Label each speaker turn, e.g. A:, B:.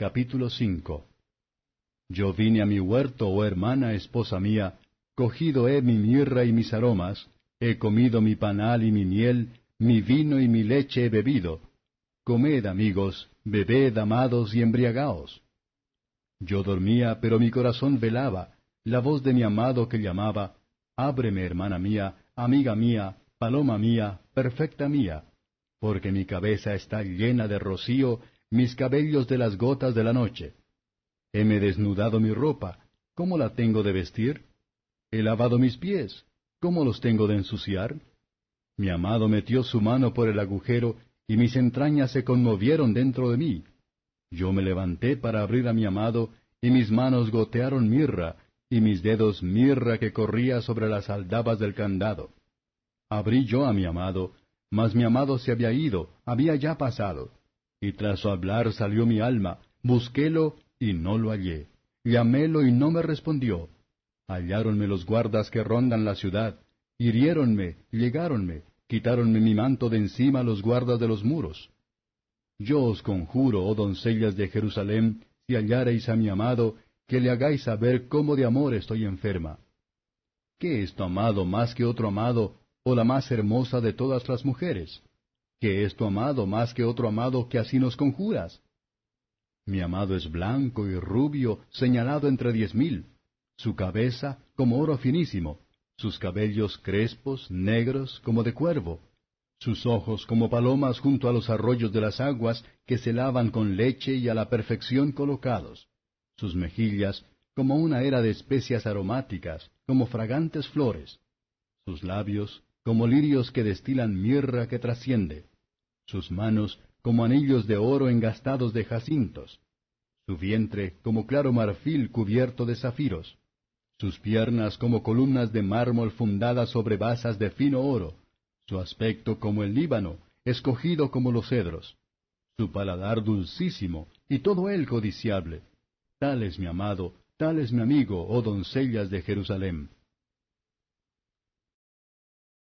A: Capítulo 5 Yo vine a mi huerto, oh hermana, esposa mía, cogido he mi mirra y mis aromas, he comido mi panal y mi miel, mi vino y mi leche he bebido. Comed, amigos, bebed, amados, y embriagaos. Yo dormía, pero mi corazón velaba, la voz de mi amado que llamaba, Ábreme, hermana mía, amiga mía, paloma mía, perfecta mía, porque mi cabeza está llena de rocío, mis cabellos de las gotas de la noche. Heme desnudado mi ropa, ¿cómo la tengo de vestir? He lavado mis pies, ¿cómo los tengo de ensuciar? Mi amado metió su mano por el agujero, y mis entrañas se conmovieron dentro de mí. Yo me levanté para abrir a mi amado, y mis manos gotearon mirra, y mis dedos mirra que corría sobre las aldabas del candado. Abrí yo a mi amado, mas mi amado se había ido, había ya pasado. Y tras su hablar salió mi alma, busquélo y no lo hallé. Llamélo y no me respondió. Halláronme los guardas que rondan la ciudad, hiriéronme, llegáronme, quitáronme mi manto de encima los guardas de los muros. Yo os conjuro, oh doncellas de Jerusalén, si hallareis a mi amado, que le hagáis saber cómo de amor estoy enferma. ¿Qué es tu amado más que otro amado, o la más hermosa de todas las mujeres? que es tu amado más que otro amado que así nos conjuras? Mi amado es blanco y rubio, señalado entre diez mil, su cabeza como oro finísimo, sus cabellos crespos, negros, como de cuervo, sus ojos como palomas junto a los arroyos de las aguas que se lavan con leche y a la perfección colocados, sus mejillas como una era de especias aromáticas, como fragantes flores, sus labios como lirios que destilan mirra que trasciende, sus manos como anillos de oro engastados de jacintos, su vientre como claro marfil cubierto de zafiros, sus piernas como columnas de mármol fundadas sobre basas de fino oro, su aspecto como el Líbano, escogido como los cedros, su paladar dulcísimo y todo él codiciable. Tal es mi amado, tal es mi amigo, oh doncellas de Jerusalén.